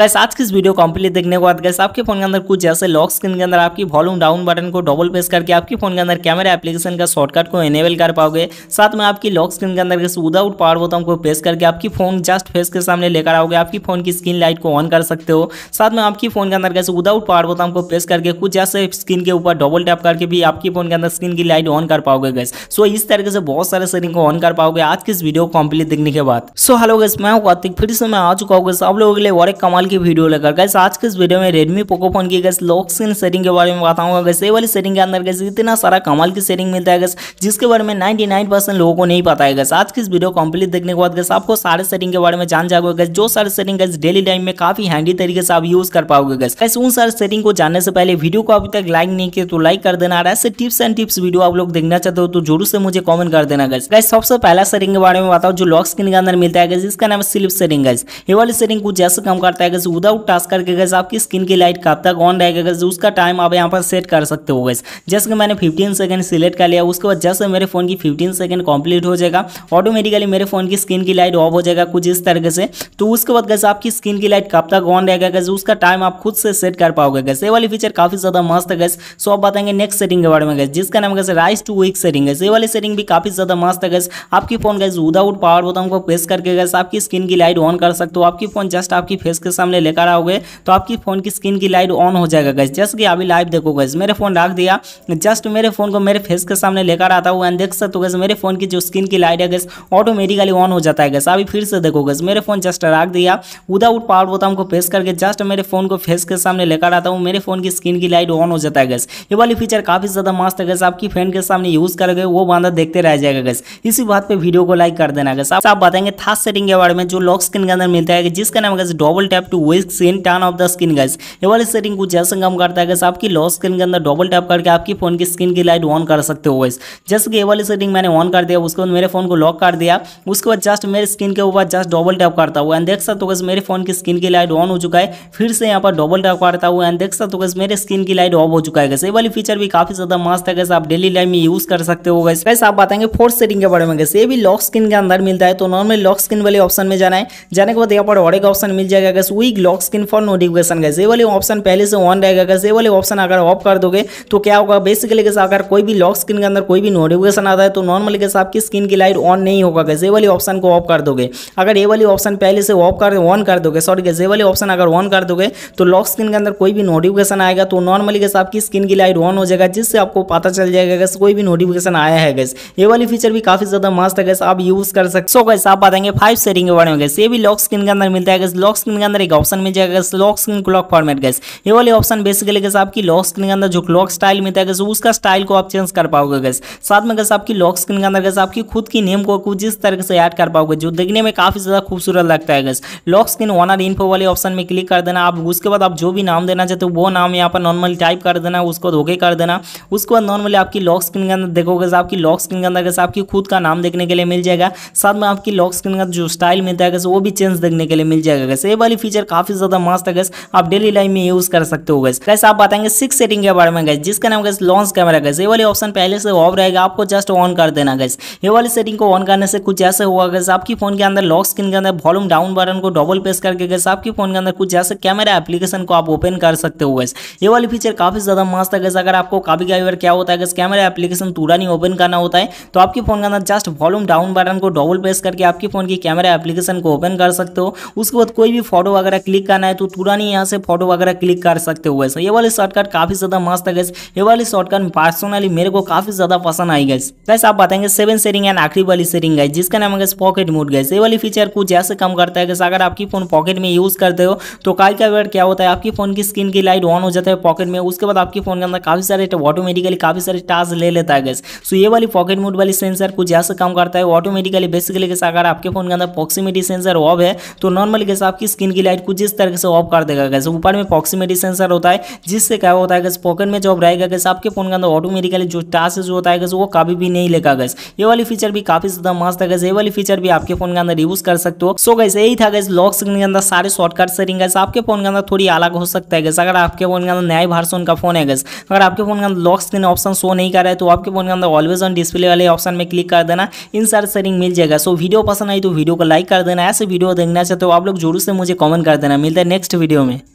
gas आज की इस वीडियो कंप्लीट देखने के बाद गैस आपके फोन के अंदर कुछ जैसे लॉक स्क्रीन के अंदर आपकी वॉल्यूम डाउन बटन को डबल प्रेस करके आपके फोन के अंदर कैमरा एप्लीकेशन का शॉर्टकट को एनेबल कर पाओगे साथ में आपकी लॉक स्क्रीन के अंदर विदाउट पावर बोतम को प्रेस करके आपकी फोन जस्ट फेस के सामने लेकर आओगे आपकी फोन की स्क्रीन लाइट को ऑन कर सकते हो साथ में आपकी फोन के अंदर कैसे विदाउट पावर बोतम को प्रेस करके कुछ जैसे स्क्रीन के ऊपर डबल टैप करके भी आपकी फोन के अंदर स्क्रीन की लाइट ऑन कर पाओगे गैस सो इस तरीके से बहुत सारे सेटिंग को ऑन कर पाओगे आज की इस वीडियो कंप्लीट देखने के बाद सो हेलो गैस मैं कार्तिक फिर से मैं आ चुका हूँ आप लोगों के लिए और एक कमाल की वीडियो लेकर गैस आज के इस वीडियो में रेडमी पोको फोन की गैस लॉक स्क्रीन सेटिंग के बारे में बताऊंगा गैस ये वाली सेटिंग के अंदर गैस इतना सारा कमाल की सेटिंग मिलता है गैस जिसके बारे में नाइन्टी लोगों को नहीं पता है गैस आज की इस वीडियो कंप्लीट देखने के बाद गैस आपको सारे सेटिंग के बारे में जान जाओगे गैस जो सारे सेटिंग गैस डेली टाइम में काफी हैंडी तरीके से आप यूज कर पाओगे गैस गैस उन सारे सेटिंग को जानने से पहले वीडियो को अभी तक लाइक नहीं किया तो लाइक कर देना ऐसे टिप्स एंड टिप्स वीडियो आप लोग देखना चाहते हो तो जरूर से मुझे कॉमेंट कर देना गैस गैस सबसे पहला सेटिंग के बारे में बताओ जो लॉक स्क्रीन के अंदर मिलता है गैस इसका नाम है स्लिप सेटिंग गैस ये वाली सेटिंग कुछ जैसे काम करता है गैस विदाउट टास्क करके गैस आपकी स्किन की लाइट कब तक ऑन रहेगा गैस उसका टाइम आप यहाँ पर सेट कर सकते हो गैस जैसे कि मैंने फिफ्टीन सेकंड सिलेक्ट कर लिया उसके बाद जैसे मेरे फोन की फिफ्टीन सेकंड कंप्लीट हो जाएगा ऑटोमेटिकली मेरे फोन की स्किन की लाइट ऑफ हो जाएगा कुछ इस तरीके से तो उसके बाद गैस आपकी स्किन की लाइट कब तक ऑन रहेगा गैस उसका टाइम आप खुद से सेट कर पाओगे गैस ये वाली फीचर काफी ज्यादा मस्त है गैस सो आप बताएंगे नेक्स्ट सेटिंग के बारे में गैस जिसका नाम guys raise to wake setting है ये वाली सेटिंग भी काफी ज्यादा मस्त है गैस आपकी phone guys without power button को प्रेस करके गैस आपकी स्किन की लाइट ऑन कर सकते हो आपकी फोन जस्ट आपकी फेस के सामने सामने लेकर आओगे तो आपकी फ़ोन की स्क्रीन की लाइट ऑन हो जाएगा गैस जैसे कि अभी लाइव देखो गैस मेरे फ़ोन रख दिया जस्ट मेरे फ़ोन को मेरे फेस के सामने लेकर आता हुआ देख सकते हो गैस मेरे फ़ोन की जो स्क्रीन की लाइट है गैस ऑटोमेटिकली ऑन हो जाता है गैस अभी फिर से देखो गैस मेरे फ़ोन जस्ट रख दिया विदाउट पावर बोतम को प्रेस करके जस्ट मेरे फ़ोन को फेस के सामने लेकर आता हूँ मेरे फ़ोन की स्क्रीन की लाइट ऑन हो जाता है गैस ये वाली फीचर काफ़ी ज़्यादा मस्त है गैस आपकी फ्रेंड के सामने यूज़ करोगे वो बांधा देखते रह जाएगा गैस इसी बात पर वीडियो को लाइक कर देना गैस आप बताएंगे था सेटिंग के बारे में जो लॉक स्क्रीन के अंदर मिलता है जिसका नाम guys double tap to to wake screen turn off the screen guys ये वाली सेटिंग कुछ ऐसा काम करता है आपकी लॉक स्क्रीन के अंदर डबल टैप करके आपकी फोन की स्क्रीन की लाइट ऑन कर सकते हो गाइस जैसे कि ये वाली सेटिंग मैंने ऑन कर दिया उसके बाद मेरे फोन को लॉक कर दिया उसके बाद जस्ट मेरे स्क्रीन के ऊपर जस्ट डबल टैप करता हुआ एंड देख सकते हो गाइस मेरे फोन की स्क्रीन की लाइट ऑन हो चुका है फिर से यहाँ पर डबल टैप करता हुआ एंड देख सकते हो गाइस मेरे स्क्रीन की लाइट ऑफ हो चुका है गैस ये वाली फीचर भी काफी ज्यादा मस्त है गैस आप डेली लाइफ में यूज कर सकते हो गैस वैसे आप बताएंगे फोर्थ सेटिंग के बारे में गैस ये भी लॉक स्क्रीन के अंदर मिलता है तो नॉर्मल लॉक स्क्रीन वाले ऑप्शन में जाना है जाने के बाद यहाँ पर और एक ऑप्शन मिल जाएगा guys wake lock screen for notification guys ये वाले ऑप्शन पहले से ऑन रहेगा गैस ये वाले ऑप्शन अगर ऑफ कर दोगे तो क्या होगा बेसिकली गैस अगर कोई भी लॉक स्क्रीन के अंदर कोई भी नोटिफिकेशन आता है तो नॉर्मली गैस आपकी स्क्रीन की लाइट ऑन नहीं होगा गैस ये वाले ऑप्शन को ऑफ कर दोगे अगर ये वाले ऑप्शन पहले से ऑफ कर ऑन कर दोगे सॉरी गैस ये वाले ऑप्शन अगर ऑन कर दोगे तो लॉक स्क्रीन के अंदर कोई भी नोटिफिकेशन आएगा तो नॉर्मली गैस आपकी स्क्रीन की लाइट ऑन हो जाएगा जिससे आपको पता चल जाएगा गैस कोई भी नोटिफिकेशन आया है गैस ये वाली फीचर भी काफी ज्यादा मस्त है गैस आप यूज कर सकते हो गैस आप बताएंगे फाइव सेटिंग के बारे में गैस ये भी लॉक स्क्रीन के अंदर मिलता है गैस लॉक स्क्रीन के अंदर एक ऑप्शन में जाएगा lock screen clock format guys ये वाले ऑप्शन बेसिकली गैस आपकी लॉक स्क्रीन के अंदर जो क्लॉक स्टाइल मिलता है उसका स्टाइल को आप चेंज कर पाओगे गैस साथ में गैस आपकी लॉक स्क्रीन के अंदर गैस आपकी खुद की नेम को कुछ इस तरह से ऐड कर पाओगे जो देखने में काफी ज़्यादा खूबसूरत लगता है guys lock screen owner info वाले ऑप्शन में क्लिक कर देना आप उसके बाद आप जो भी नाम देना चाहते हो वो नाम यहाँ पर नॉर्मल टाइप कर देना उसको धोखे कर देना उसके बाद नॉर्मली आपकी लॉक स्क्रीन के अंदर देखोगे आपकी लॉक स्क्रीन के अंदर गैस आपकी खुद का नाम देखने के लिए मिल जाएगा साथ में आपकी लॉक स्क्रीन का जो स्टाइल मिलता है वो भी चेंज देखने के लिए मिल जाएगा गैस ये वाली फीचर फीचर काफी ज्यादा मस्त है गैस आप डेली लाइफ में यूज कर सकते हो गैस कैसे आप बताएंगे सिक्स सेटिंग के बारे में गैस जिसका नाम गैस लॉन्च कैमरा गैस ये वाले ऑप्शन पहले से ऑफ रहेगा आपको जस्ट ऑन कर देना गैस ये वाली सेटिंग को ऑन करने से कुछ ऐसे होगा गैस आपकी फोन के अंदर लॉक स्क्रीन के अंदर वॉल्यूम डाउन बटन को डबल प्रेस करके गैस आपकी फोन के अंदर कुछ ऐसे कैमरा एप्लीकेशन को आप ओपन कर सकते हो गैस ये वाली फीचर काफी ज्यादा मस्त है गैस अगर आपको काफी कई क्या होता है गैस कैमरा एप्लीकेशन पूरा नहीं ओपन करना होता है तो आपके फोन के अंदर जस्ट वॉल्यूम डाउन बटन को डबल प्रेस करके आपकी फोन की कैमरा एप्लीकेशन को ओपन कर सकते हो उसके बाद कोई भी फोटो वगैरह क्लिक करना है तो तुरंत ही यहाँ से फोटो वगैरह क्लिक कर सकते हो वैसे ये वाली शॉर्टकट काफी ज्यादा मस्त है गैस ये वाली शॉर्टकट पर्सनली मेरे को काफी ज्यादा पसंद आई गैस गैस आप बताएंगे सेवन सेरिंग एंड आखिरी वाली सेरिंग गैस जिसका नाम है पॉकेट मोड गैस ये वाली फीचर कुछ ऐसे कम करता है गैस अगर आपकी फोन पॉकेट में यूज करते हो तो कल का वेट क्या होता है आपकी फोन की स्क्रीन की लाइट ऑन हो जाता है पॉकेट में उसके बाद आपकी फोन के अंदर काफी सारे ऑटोमेटिकली काफी सारे टास्क ले लेता है गैस सो ये वाली पॉकेट मोड वाली सेंसर कुछ ऐसे कम करता है ऑटोमेटिकली बेसिकली गैस अगर आपके फोन के अंदर प्रॉक्सिमिटी सेंसर ऑफ है तो नॉर्मली गैस आपकी स्किन की लाइट लाइट कुछ इस तरह से ऑफ कर देगा कैसे ऊपर में प्रॉक्सीमेटी सेंसर होता है जिससे क्या होता है कैसे पॉकेट में जॉब रहेगा कैसे आपके फोन के अंदर ऑटोमेटिकली जो टास्क जो होता है कैसे वो कभी भी नहीं लेगा गैस ये वाली फीचर भी काफी ज्यादा मस्त है ये वाली फीचर भी आपके फोन के अंदर यूज कर सकते हो सो गैस यही था गैस लॉक स्क्रीन के अंदर सारे शॉर्टकट सेटिंग गैस आपके फोन के अंदर थोड़ी अलग हो सकता है गैस अगर आपके फोन के अंदर नया भारसोन का फोन है गैस अगर आपके फोन के अंदर लॉक स्क्रीन ऑप्शन शो नहीं कर रहा है तो आपके फोन के अंदर ऑलवेज ऑन डिस्प्ले वाले ऑप्शन में क्लिक कर देना इन सारे सेटिंग मिल जाएगा सो वीडियो पसंद आई तो वीडियो को लाइक कर देना ऐसे वीडियो देखना चाहते हो आप लोग जरूर से मुझे कॉमेंट कर देना मिलता है नेक्स्ट वीडियो में